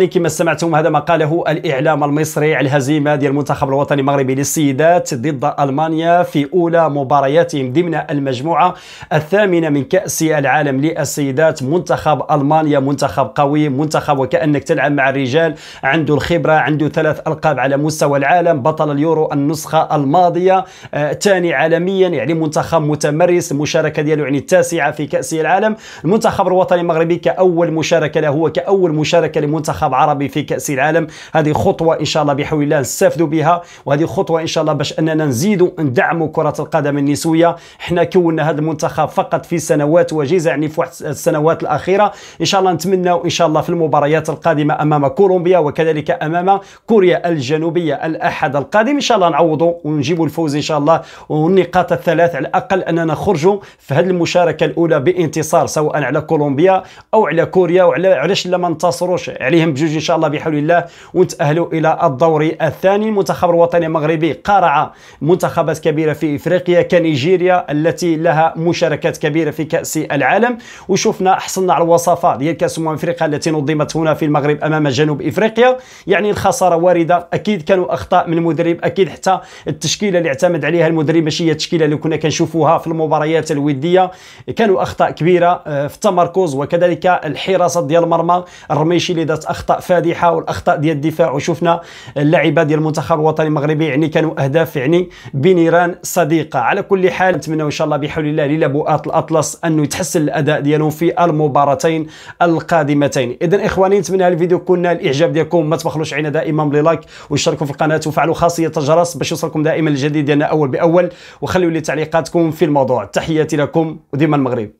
يعني كما سمعتم هذا ما قاله الاعلام المصري على الهزيمه ديال المنتخب الوطني المغربي للسيدات ضد المانيا في اولى مبارياتهم ضمن المجموعه الثامنه من كاس العالم للسيدات منتخب المانيا منتخب قوي منتخب وكانك تلعب مع الرجال عنده الخبره عنده ثلاث القاب على مستوى العالم بطل اليورو النسخه الماضيه ثاني آه عالميا يعني منتخب متمرس المشاركه ديالو يعني التاسعه في كاس العالم المنتخب الوطني المغربي كاول مشاركه له وكاول مشاركه لمنتخب منتخب عربي في كاس العالم هذه خطوه ان شاء الله بحول الله نستافدوا بها وهذه خطوه ان شاء الله باش اننا نزيدوا ندعموا كره القدم النسويه حنا كونا هذا المنتخب فقط في سنوات وجيزه يعني في واحد السنوات الاخيره ان شاء الله نتمناو ان شاء الله في المباريات القادمه امام كولومبيا وكذلك امام كوريا الجنوبيه الاحد القادم ان شاء الله نعوضوا ونجيبوا الفوز ان شاء الله والنقاط الثلاث على الاقل اننا نخرجوا في هذه المشاركه الاولى بانتصار سواء على كولومبيا او على كوريا وعلى علاش لا ما ننتصروش عليهم بجوج ان شاء الله بحول الله ونتاهلوا الى الدوري الثاني المنتخب الوطني المغربي قارع منتخبات كبيره في افريقيا كنيجيريا التي لها مشاركات كبيره في كاس العالم وشفنا حصلنا على الوصفه ديال كاس امم افريقيا التي نظمت هنا في المغرب امام جنوب افريقيا يعني الخساره وارده اكيد كانوا اخطاء من المدرب اكيد حتى التشكيله اللي اعتمد عليها المدرب ماشي هي التشكيله اللي كنا كنشوفوها في المباريات الوديه كانوا اخطاء كبيره آه، في التمركز وكذلك الحراسه ديال المرمى الرميشي اللي دات اخطاء اخطاء فادحه والاخطاء ديال الدفاع وشفنا اللعيبه ديال المنتخب الوطني المغربي يعني كانوا اهداف يعني بنيران صديقه على كل حال نتمنى ان شاء الله بحول الله للبؤات الاطلس انه يتحسن الاداء ديالهم في المباراتين القادمتين اذا اخواني نتمنى الفيديو يكون الاعجاب ديالكم ما تبخلوش علينا دائما بلايك واشتركوا في القناه وفعلوا خاصيه الجرس باش يوصلكم دائما الجديد ديالنا اول باول وخليوا لي تعليقاتكم في الموضوع تحياتي لكم وديما المغرب